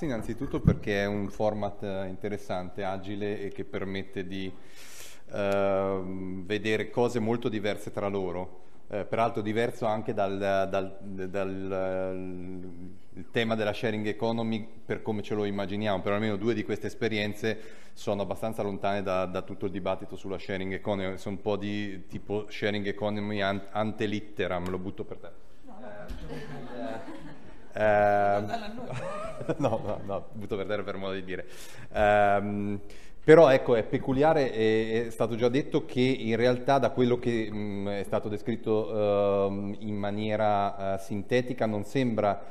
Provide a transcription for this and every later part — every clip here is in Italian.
grazie innanzitutto perché è un format eh, interessante, agile e che permette di eh, vedere cose molto diverse tra loro. Eh, peraltro diverso anche dal, dal, dal tema della sharing economy per come ce lo immaginiamo, però almeno due di queste esperienze sono abbastanza lontane da, da tutto il dibattito sulla sharing economy, sono un po' di tipo sharing economy ante litteram, lo butto per te. No, no. Eh, eh, no, no, no, butto per terra per modo di dire. Um, però ecco, è peculiare, è, è, stato già detto che in realtà da quello che mh, mm, è stato descritto uh, in maniera uh, sintetica non sembra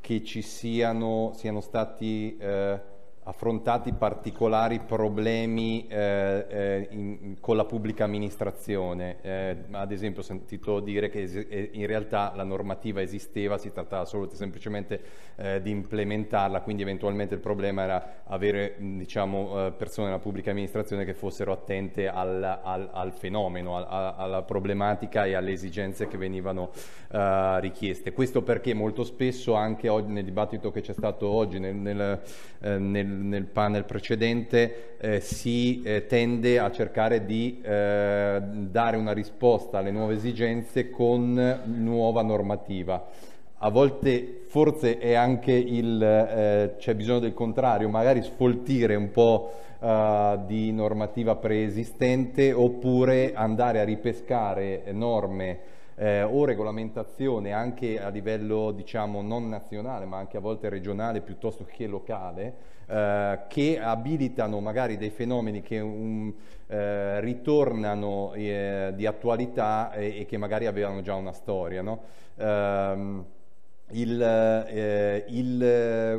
che ci siano, siano stati... Uh, affrontati particolari problemi eh, eh, in, in, con la pubblica amministrazione. Eh, ad esempio ho sentito dire che es- eh, in realtà la normativa esisteva, si trattava solo semplicemente eh, di implementarla, quindi eventualmente il problema era avere diciamo, eh, persone nella pubblica amministrazione che fossero attente al, al, al fenomeno, a, alla problematica e alle esigenze che venivano richieste. Questo perché molto spesso anche oggi, nel dibattito che c'è stato oggi nel, nel, nel nel panel precedente, eh, si eh, tende a cercare di eh, dare una risposta alle nuove esigenze con nuova normativa. A volte forse eh, c'è bisogno del contrario, magari sfoltire un po' eh, di normativa preesistente oppure andare a ripescare norme eh, o regolamentazione anche a livello diciamo non nazionale ma anche a volte regionale piuttosto che locale eh, che abilitano magari dei fenomeni che un, eh, ritornano eh, di attualità e, e, che magari avevano già una storia. No? Ehm, il, eh, il,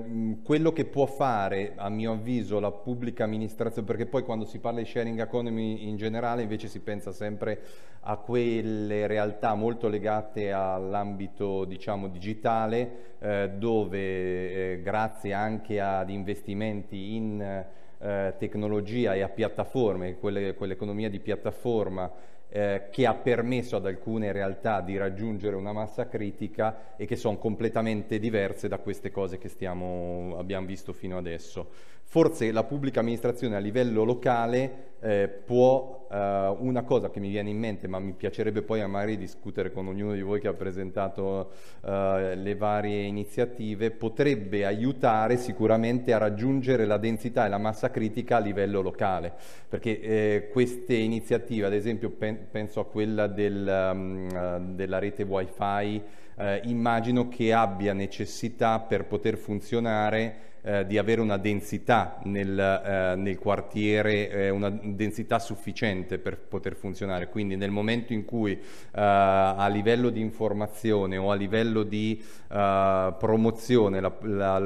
mm, quello che può fare, a mio avviso, la pubblica amministrazione, perché poi quando si parla di sharing economy in generale invece si pensa sempre a quelle realtà molto legate all'ambito diciamo, digitale, eh, dove eh, grazie anche ad investimenti in eh, tecnologia e a piattaforme, quelle, quell'economia di piattaforma eh, che ha permesso ad alcune realtà di raggiungere una massa critica e che sono completamente diverse da queste cose che stiamo, abbiamo visto fino adesso. Forse la pubblica amministrazione a livello locale eh, può, eh, una cosa che mi viene in mente, ma mi piacerebbe poi magari discutere con ognuno di voi che ha presentato eh, le varie iniziative, potrebbe aiutare sicuramente a raggiungere la densità e la massa critica a livello locale, perché eh, queste iniziative, ad esempio pen penso a quella del, um, della rete wifi, eh, immagino che abbia necessità per poter funzionare eh, di avere una densità nel, eh, nel quartiere, eh, una densità sufficiente per poter funzionare. Quindi nel momento in cui eh, a livello di informazione o a livello di eh, promozione la, la,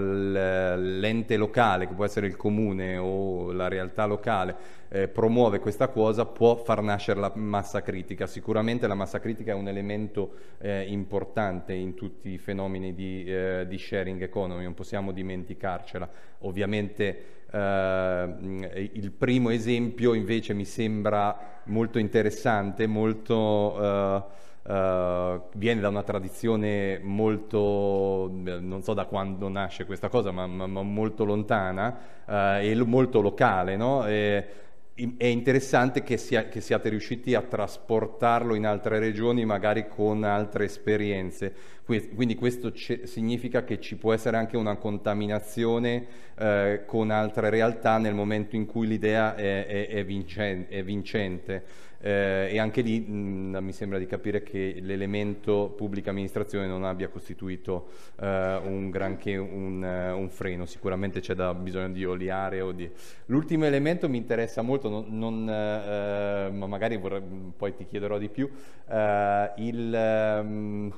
l'ente locale, che può essere il comune o la realtà locale, eh, promuove questa cosa può far nascere la massa critica. Sicuramente la massa critica è un elemento eh, importante in tutti i fenomeni di, eh, di, sharing economy, non possiamo dimenticarcela. Ovviamente eh, il primo esempio invece mi sembra molto interessante, molto... Uh, viene da una tradizione molto, non so da quando nasce questa cosa, ma, ma, ma molto lontana uh, e lo, molto locale, no? e, è interessante che, sia, che, siate riusciti a trasportarlo in altre regioni, magari con altre esperienze. Quindi questo c- significa che ci può essere anche una contaminazione eh, con altre realtà nel momento in cui l'idea è, è, è, vincen- è vincente. Eh, e anche lì mh, mm, mi sembra di capire che l'elemento pubblica amministrazione non abbia costituito eh, un granché un, eh, un, freno, sicuramente c'è da, bisogno di oliare. O di... L'ultimo elemento mi interessa molto, non, non, eh, ma magari vorrei, poi ti chiederò di più, eh, il... Um,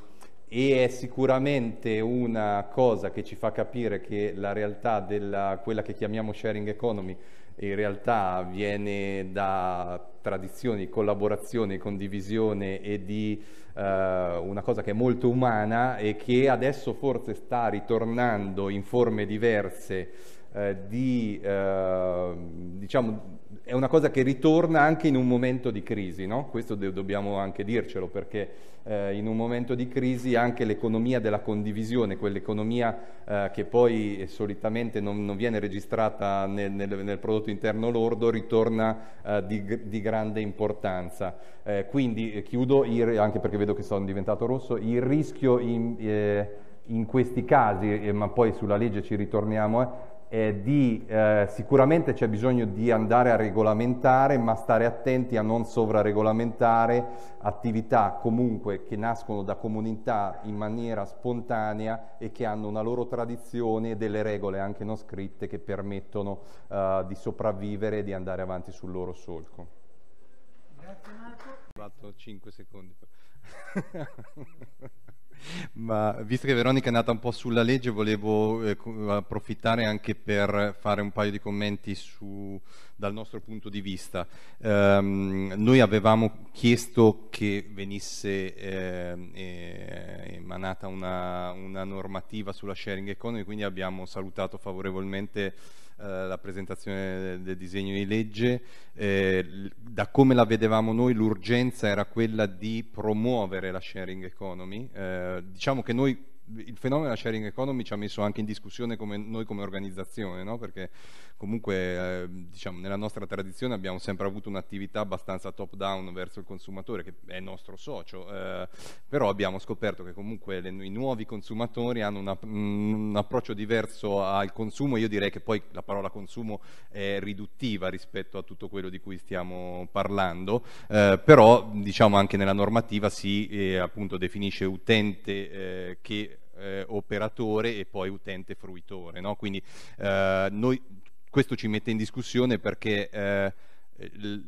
e è sicuramente una cosa che ci fa capire che la realtà della quella che chiamiamo sharing economy in realtà viene da tradizioni, di collaborazione, condivisione e di eh, una cosa che è molto umana e che adesso forse sta ritornando in forme diverse eh, di, eh, diciamo, è una cosa che ritorna anche in un momento di crisi, no? questo de- dobbiamo anche dircelo perché eh, in un momento di crisi anche l'economia della condivisione, quell'economia eh, che poi solitamente non, non viene registrata nel, nel, nel, prodotto interno lordo, ritorna eh, di, di, grande importanza. quindi chiudo, il, anche perché vedo che sono diventato rosso, il rischio in, in questi casi, ma poi sulla legge ci ritorniamo, eh, di, eh, sicuramente c'è bisogno di andare a regolamentare, ma stare attenti a non sovraregolamentare attività comunque che nascono da comunità in maniera spontanea e che hanno una loro tradizione e delle regole anche non scritte che permettono eh, di sopravvivere e di andare avanti sul loro solco. Grazie Marco. 4-5 secondi. Ma visto che Veronica è nata un po' sulla legge, volevo eh, approfittare anche per fare un paio di commenti su, dal nostro punto di vista. Um, noi avevamo chiesto che venisse eh, emanata una, una normativa sulla sharing economy, quindi abbiamo salutato favorevolmente eh, la presentazione del, disegno di legge, eh, da come la vedevamo noi l'urgenza era quella di promuovere la sharing economy. Eh, diciamo che noi il fenomeno della sharing economy ci ha messo anche in discussione come noi come organizzazione, no? perché comunque eh, diciamo, nella nostra tradizione abbiamo sempre avuto un'attività abbastanza top down verso il consumatore, che è nostro socio, eh, però abbiamo scoperto che comunque le, i nuovi consumatori hanno una, mm, un approccio diverso al consumo, io direi che poi la parola consumo è riduttiva rispetto a tutto quello di cui stiamo parlando, eh, però diciamo anche nella normativa si eh, appunto definisce utente eh, che eh, operatore e poi utente fruitore. No? Quindi eh, noi, questo ci mette in discussione perché eh,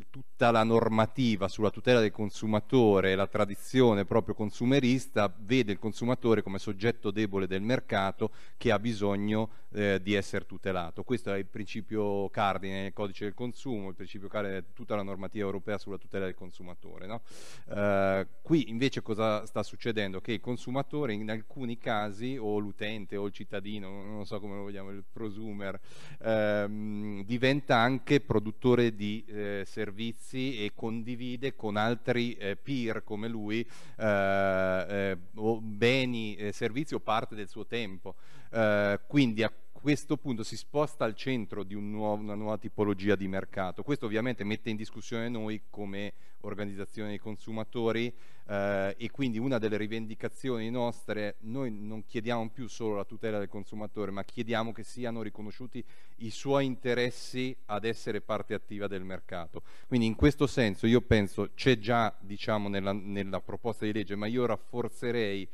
tutta la normativa sulla tutela del consumatore, la tradizione proprio consumerista vede il consumatore come soggetto debole del mercato che ha bisogno eh, di essere tutelato. Questo è il principio cardine del codice del consumo, il principio cardine di tutta la normativa europea sulla tutela del consumatore. No? Eh, qui invece cosa sta succedendo? Che il consumatore in alcuni casi, o l'utente o il cittadino, non so come lo vogliamo, il prosumer, ehm, diventa anche produttore di eh, eh, servizi e condivide con altri eh, peer come lui eh, eh, beni, servizi o parte del suo tempo. Eh, quindi a questo punto si sposta al centro di un nuovo, una nuova tipologia di mercato. Questo ovviamente mette in discussione noi come organizzazione dei consumatori eh, e quindi una delle rivendicazioni nostre, noi non chiediamo più solo la tutela del consumatore, ma chiediamo che siano riconosciuti i suoi interessi ad essere parte attiva del mercato. Quindi in questo senso io penso c'è già diciamo, nella, nella proposta di legge, ma io rafforzerei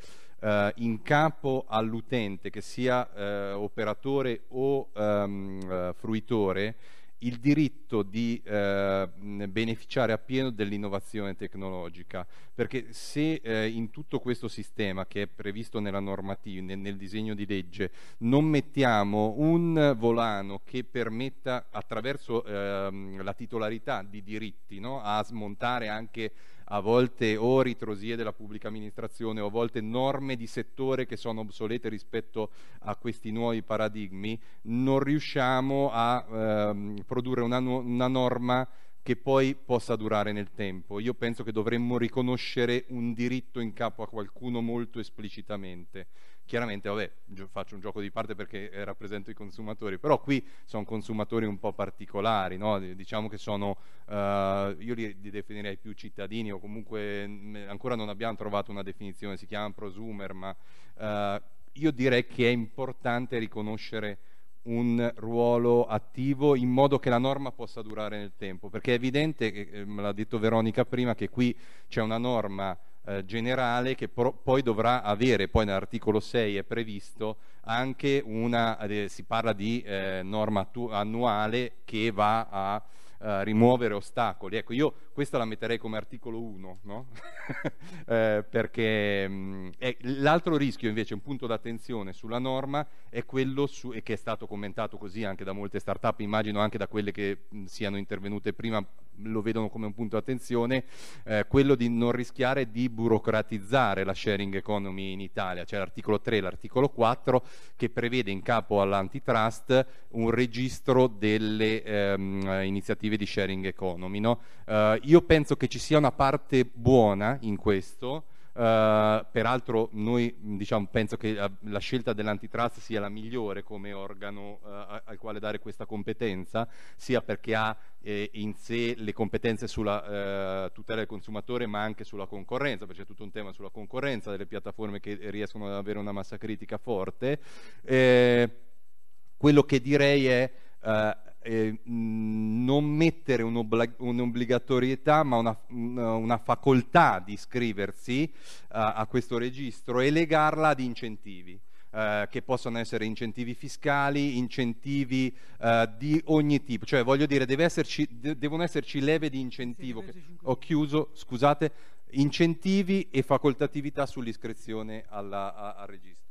eh, in capo all'utente, che sia eh, operatore o ehm, eh, fruitore, il diritto di eh, beneficiare appieno dell'innovazione tecnologica, perché se eh, in tutto questo sistema che è previsto nella normativa, nel, nel, disegno di legge, non mettiamo un volano che permetta attraverso eh, la titolarità di diritti no, a smontare anche a volte o ritrosie della pubblica amministrazione o a volte norme di settore che sono obsolete rispetto a questi nuovi paradigmi, non riusciamo a ehm, produrre una, una norma che poi possa durare nel tempo. Io penso che dovremmo riconoscere un diritto in capo a qualcuno molto esplicitamente Chiaramente, vabbè, faccio un gioco di parte perché eh, rappresento i consumatori, però qui sono consumatori un po' particolari, no? diciamo che sono, eh, io li, li, definirei più cittadini o comunque mm, eh, ancora non abbiamo trovato una definizione, si chiama prosumer, ma eh, io direi che è importante riconoscere un ruolo attivo in modo che la norma possa durare nel tempo, perché è evidente, eh, me l'ha detto Veronica prima, che qui c'è una norma eh, generale che pro- poi dovrà avere, poi nell'articolo 6 è previsto anche una, eh, si parla di eh, norma annuale che va a eh, rimuovere ostacoli. Ecco, io questa la metterei come articolo 1, no? eh, perché mh, è, l'altro rischio invece, un punto d'attenzione sulla norma, è quello su, e che è stato commentato così anche da molte start-up, immagino anche da quelle che mh, siano intervenute prima, lo vedono come un punto d'attenzione, eh, quello di non rischiare di burocratizzare la sharing economy in Italia, cioè l'articolo 3 e l'articolo 4 che prevede in capo all'antitrust un registro delle ehm, iniziative di sharing economy. No? Eh, io penso che ci sia una parte buona in questo, Uh, peraltro noi diciamo, penso che la, la scelta dell'antitrust sia la migliore come organo uh, al quale dare questa competenza, sia perché ha eh, in sé le competenze sulla uh, tutela del consumatore ma anche sulla concorrenza, perché c'è tutto un tema sulla concorrenza delle piattaforme che riescono ad avere una massa critica forte. Eh, quello che direi è eh, non mettere un'obbligatorietà ma una, una, facoltà di iscriversi uh, a questo registro e legarla ad incentivi. Uh, che possono essere incentivi fiscali, incentivi uh, di ogni tipo, cioè voglio dire esserci, de devono esserci leve di incentivo, sì, che, ho chiuso, scusate, incentivi e facoltatività sull'iscrizione al registro.